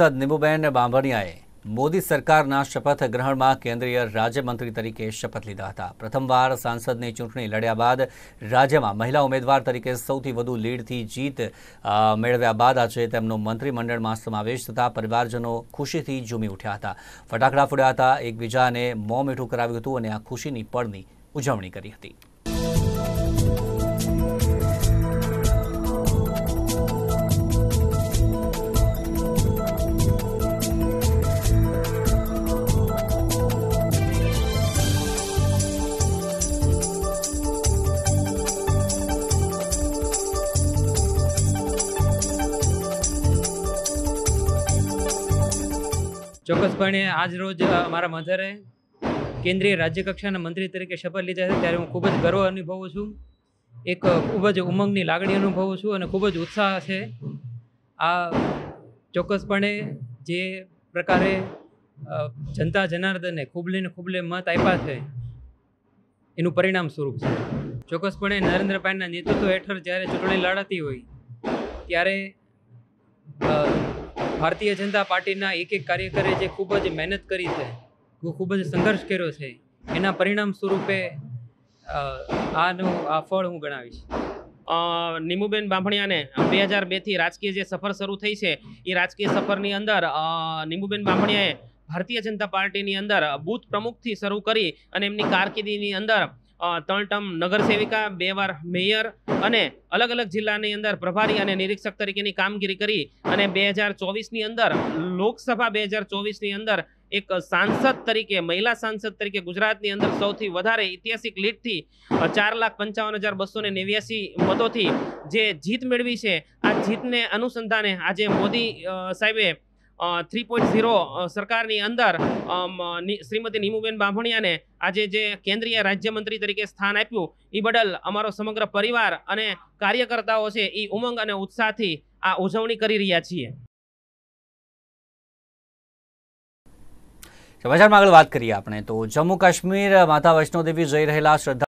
સાંસદ નિમુબેન બાંભણિયાએ મોદી સરકારના શપથ ગ્રહણમાં કેન્દ્રીય રાજ્યમંત્રી તરીકે શપથ લીધા હતા પ્રથમવાર સાંસદની ચૂંટણી લડ્યા બાદ રાજ્યમાં મહિલા ઉમેદવાર તરીકે સૌથી વધુ લીડથી જીત મેળવ્યા બાદ આજે તેમનો મંત્રીમંડળમાં સમાવેશ થતા પરિવારજનો ખુશીથી ઝૂમી ઉઠ્યા હતા ફટાકડા ફોડ્યા હતા એકબીજાને મોં મીઠું કરાવ્યું હતું અને આ ખુશીની પળની ઉજવણી કરી હતી ચોક્કસપણે આજ રોજ મારા મધરે કેન્દ્રીય રાજ્યકક્ષાના મંત્રી તરીકે શપથ લીધા છે ત્યારે હું ખૂબ જ ગર્વ અનુભવું છું એક ખૂબ જ ઉમંગની લાગણી અનુભવું છું અને ખૂબ જ ઉત્સાહ છે આ ચોક્કસપણે જે પ્રકારે જનતા જનાર્દને ખુબલેને ખુબલે મત આપ્યા છે એનું પરિણામ સ્વરૂપ છે ચોક્કસપણે નરેન્દ્રભાઈના નેતૃત્વ હેઠળ જ્યારે ચૂંટણી લડાતી હોય ત્યારે ભારતીય જનતા પાર્ટીના એક એક કાર્યકરે જે ખૂબ જ મહેનત કરી છે ખૂબ જ સંઘર્ષ કર્યો છે એના પરિણામ સ્વરૂપે આનું આ ફળ હું ગણાવીશ નીમુબેન બાંભણિયાને બે હજાર બેથી રાજકીય જે સફર શરૂ થઈ છે એ રાજકીય સફરની અંદર નીમુબેન બાંભણિયાએ ભારતીય જનતા પાર્ટીની અંદર બૂથ પ્રમુખથી શરૂ કરી અને એમની કારકિર્દીની અંદર ત્રણ ટર્મ નગરસેવિકા બે વાર મેયર અને અલગ અલગ જિલ્લાની અંદર પ્રભારી અને નિરીક્ષક તરીકેની કામગીરી કરી અને બે હજાર ચોવીસની અંદર લોકસભા બે હજાર ચોવીસની અંદર એક સાંસદ તરીકે મહિલા સાંસદ તરીકે ગુજરાતની અંદર સૌથી વધારે ઐતિહાસિક લીડથી ચાર લાખ પંચાવન હજાર બસો ને નેવ્યાસી મતોથી જે જીત મેળવી છે આ જીતને અનુસંધાને આજે મોદી સાહેબે થ્રી પોઈન્ટ ઝીરો સરકારની અંદર શ્રીમતી નીમુબેન બાંભણિયાને આજે જે કેન્દ્રીય રાજ્યમંત્રી તરીકે સ્થાન આપ્યું એ બદલ અમારો સમગ્ર પરિવાર અને કાર્યકર્તાઓ છે એ ઉમંગ અને ઉત્સાહથી આ ઉજવણી કરી રહ્યા છીએ સમાચારમાં આગળ વાત કરીએ આપણે તો જમ્મુ કાશ્મીર માતા વૈષ્ણોદેવી જઈ રહેલા શ્રદ્ધા